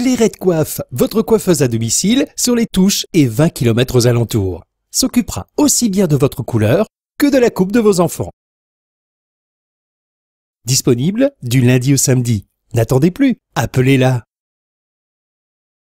Les de coiffe, votre coiffeuse à domicile, sur les touches et 20 km aux alentours. S'occupera aussi bien de votre couleur que de la coupe de vos enfants. Disponible du lundi au samedi. N'attendez plus, appelez-la